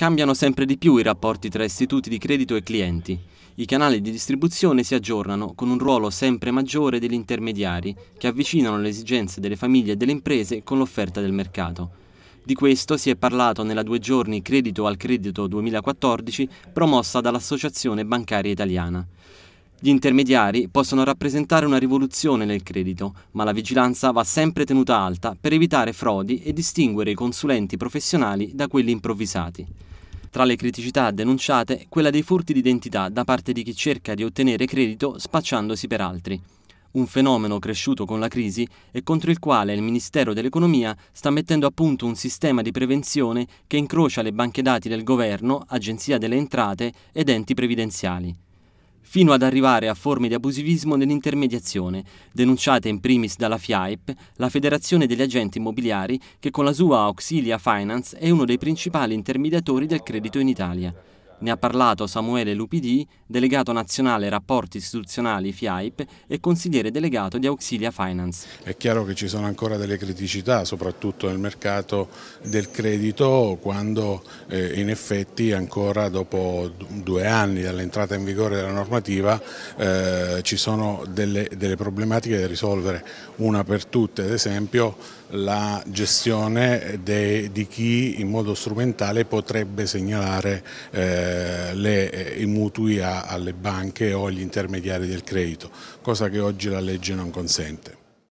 Cambiano sempre di più i rapporti tra istituti di credito e clienti. I canali di distribuzione si aggiornano con un ruolo sempre maggiore degli intermediari che avvicinano le esigenze delle famiglie e delle imprese con l'offerta del mercato. Di questo si è parlato nella due giorni Credito al Credito 2014 promossa dall'Associazione Bancaria Italiana. Gli intermediari possono rappresentare una rivoluzione nel credito, ma la vigilanza va sempre tenuta alta per evitare frodi e distinguere i consulenti professionali da quelli improvvisati. Tra le criticità denunciate, quella dei furti d'identità da parte di chi cerca di ottenere credito spacciandosi per altri. Un fenomeno cresciuto con la crisi e contro il quale il Ministero dell'Economia sta mettendo a punto un sistema di prevenzione che incrocia le banche dati del governo, Agenzia delle Entrate ed enti previdenziali fino ad arrivare a forme di abusivismo nell'intermediazione, denunciate in primis dalla FIAIP, la Federazione degli agenti immobiliari, che con la sua Auxilia Finance è uno dei principali intermediatori del credito in Italia. Ne ha parlato Samuele Lupidi, delegato nazionale rapporti istituzionali FIAIP e consigliere delegato di Auxilia Finance. È chiaro che ci sono ancora delle criticità, soprattutto nel mercato del credito, quando eh, in effetti ancora dopo due anni dall'entrata in vigore della normativa eh, ci sono delle, delle problematiche da risolvere. Una per tutte, ad esempio, la gestione de, di chi in modo strumentale potrebbe segnalare eh, le, eh, i mutui a, alle banche o agli intermediari del credito, cosa che oggi la legge non consente.